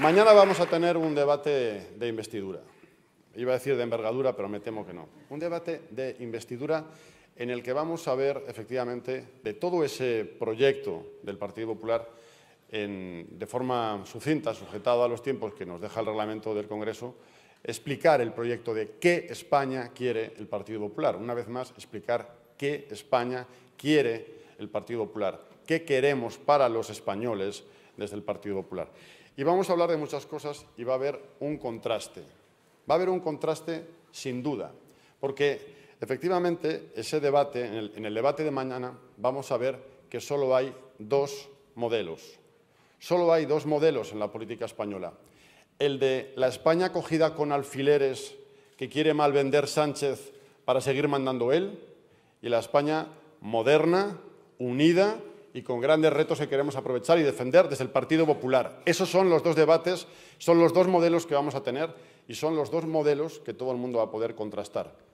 Mañana vamos a tener un debate de investidura. Iba a decir de envergadura, pero me temo que no. Un debate de investidura en el que vamos a ver efectivamente de todo ese proyecto del Partido Popular de forma sucinta, sujetado a los tiempos que nos deja el reglamento del Congreso, explicar el proyecto de qué España quiere el Partido Popular. Una vez más, explicar qué España quiere el Partido Popular, qué queremos para los españoles desde el Partido Popular. Y vamos a hablar de muchas cosas y va a haber un contraste. Va a haber un contraste sin duda, porque efectivamente ese debate, en el, debate de mañana, vamos a ver que solo hay dos modelos. Solo hay dos modelos en la política española. El de la España cogida con alfileres que quiere malvender Sánchez para seguir mandando él, y la España moderna, unida, y con grandes retos que queremos aprovechar y defender desde el Partido Popular. Esos son los dos debates, son los dos modelos que vamos a tener y son los dos modelos que todo el mundo va a poder contrastar.